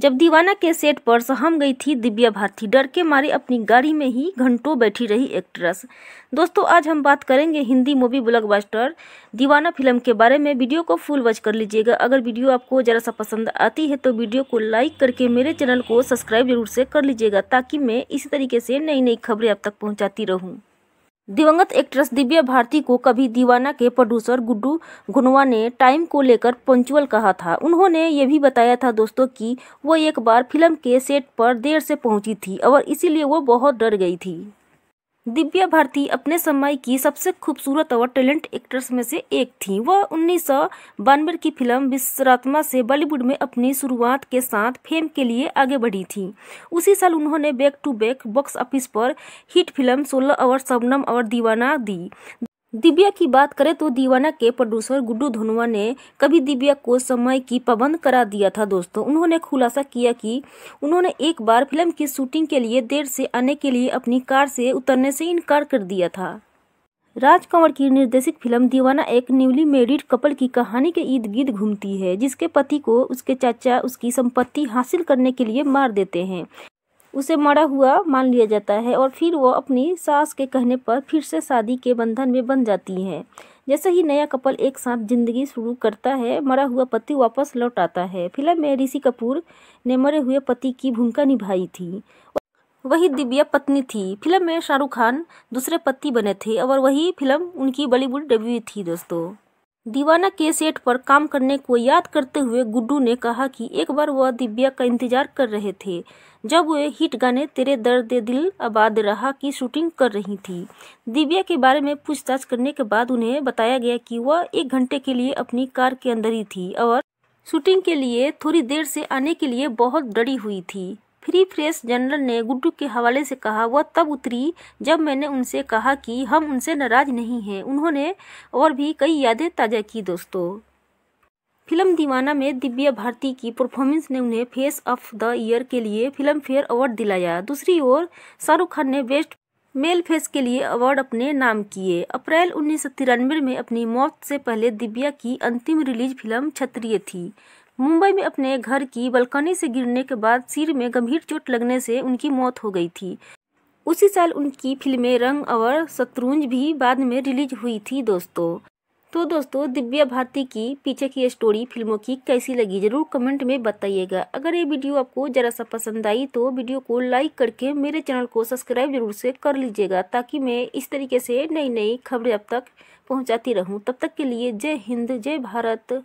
जब दीवाना के सेट पर सहम गई थी दिव्या भारती डर के मारे अपनी गाड़ी में ही घंटों बैठी रही एक्ट्रेस दोस्तों आज हम बात करेंगे Hindi movie blockbuster Deewana film के बारे में वीडियो को फुल वॉच कर लीजिएगा अगर वीडियो आपको ज़रा सा पसंद आती है तो वीडियो को लाइक करके मेरे चैनल को सब्सक्राइब जरूर से कर लीजिएगा ताकि मैं इसी तरीके से नई नई खबरें आप तक पहुँचाती रहूँ दिवंगत एक्ट्रेस दिव्या भारती को कभी दीवाना के प्रोड्यूसर गुड्डू घुनवा ने टाइम को लेकर पंचुअल कहा था उन्होंने ये भी बताया था दोस्तों कि वो एक बार फिल्म के सेट पर देर से पहुंची थी और इसीलिए वो बहुत डर गई थी दिव्या भारती अपने समय की सबसे खूबसूरत और टैलेंट एक्ट्रेस में से एक थी वह उन्नीस सौ की फिल्म विश्वरात्मा से बॉलीवुड में अपनी शुरुआत के साथ फेम के लिए आगे बढ़ी थी उसी साल उन्होंने back to back box office पर हिट फिल्म सोलह और सबनम और दीवाना दी दिव्या की बात करें तो दीवाना के प्रोड्यूसर गुड्डू धनुआ ने कभी दिव्या को समय की पाबंद करा दिया था दोस्तों उन्होंने खुलासा किया कि उन्होंने एक बार फिल्म की शूटिंग के लिए देर से आने के लिए अपनी कार से उतरने से इनकार कर दिया था राज कंवर की निर्देशित फिल्म दीवाना एक न्यूली मेरिड कपल की कहानी के इर्द गिर्द घूमती है जिसके पति को उसके चाचा उसकी संपत्ति हासिल करने के लिए मार देते हैं उसे मरा हुआ मान लिया जाता है और फिर वो अपनी सास के कहने पर फिर से शादी के बंधन में बन जाती है जैसे ही नया कपल एक साथ जिंदगी शुरू करता है मरा हुआ पति वापस लौट आता है फिल्म में ऋषि कपूर ने मरे हुए पति की भूमिका निभाई थी वही दिव्या पत्नी थी फिल्म में शाहरुख खान दूसरे पति बने थे और वही फिल्म उनकी बॉलीवुड डेब्यू थी दोस्तों दीवाना के सेट पर काम करने को याद करते हुए गुड्डू ने कहा कि एक बार वह दिव्या का इंतजार कर रहे थे जब वे हिट गाने तेरे दर्द दिल आबाद रहा की शूटिंग कर रही थी दिव्या के बारे में पूछताछ करने के बाद उन्हें बताया गया कि वह एक घंटे के लिए अपनी कार के अंदर ही थी और शूटिंग के लिए थोड़ी देर से आने के लिए बहुत डरी हुई थी फ्री प्रेस जनरल ने गुड्डू के हवाले से कहा वह तब उतरी जब मैंने उनसे कहा कि हम उनसे नाराज़ नहीं हैं उन्होंने और भी कई यादें ताज़ा की दोस्तों फिल्म दीवाना में दिव्या भारती की परफॉर्मेंस ने उन्हें फेस ऑफ द ईयर के लिए फिल्म फेयर अवार्ड दिलाया दूसरी ओर शाहरुख खान ने बेस्ट मेल फेस के लिए अवार्ड अपने नाम किए अप्रैल उन्नीस में अपनी मौत से पहले दिव्या की अंतिम रिलीज फिल्म क्षत्रिय थी मुंबई में अपने घर की बलकनी से गिरने के बाद सिर में गंभीर चोट लगने से उनकी मौत हो गई थी उसी साल उनकी फिल्में रंग और शत्रुंज भी बाद में रिलीज हुई थी दोस्तों तो दोस्तों दिव्या भारती की पीछे की स्टोरी फिल्मों की कैसी लगी जरूर कमेंट में बताइएगा अगर ये वीडियो आपको ज़रा सा पसंद आई तो वीडियो को लाइक करके मेरे चैनल को सब्सक्राइब जरूर से कर लीजिएगा ताकि मैं इस तरीके से नई नई खबरें अब तक पहुंचाती रहूं तब तक के लिए जय हिंद जय भारत